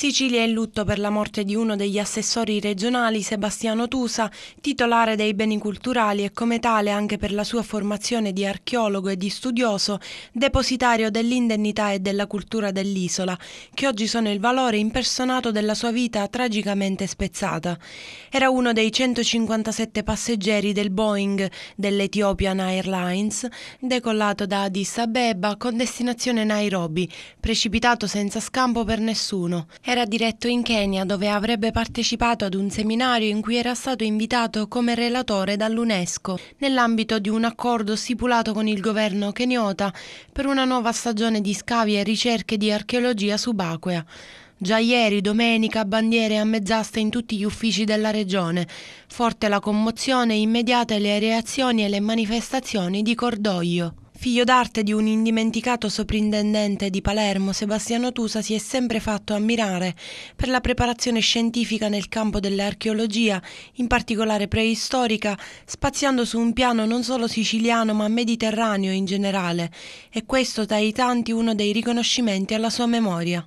Sicilia è in lutto per la morte di uno degli assessori regionali, Sebastiano Tusa, titolare dei beni culturali e come tale anche per la sua formazione di archeologo e di studioso, depositario dell'indennità e della cultura dell'isola, che oggi sono il valore impersonato della sua vita tragicamente spezzata. Era uno dei 157 passeggeri del Boeing dell'Ethiopian Airlines, decollato da Addis Abeba con destinazione Nairobi, precipitato senza scampo per nessuno era diretto in Kenya dove avrebbe partecipato ad un seminario in cui era stato invitato come relatore dall'UNESCO nell'ambito di un accordo stipulato con il governo keniota per una nuova stagione di scavi e ricerche di archeologia subacquea. Già ieri, domenica, bandiere a ammezzaste in tutti gli uffici della regione. Forte la commozione, immediate le reazioni e le manifestazioni di cordoglio. Figlio d'arte di un indimenticato soprintendente di Palermo, Sebastiano Tusa si è sempre fatto ammirare per la preparazione scientifica nel campo dell'archeologia, in particolare preistorica, spaziando su un piano non solo siciliano ma mediterraneo in generale, e questo tra i tanti uno dei riconoscimenti alla sua memoria.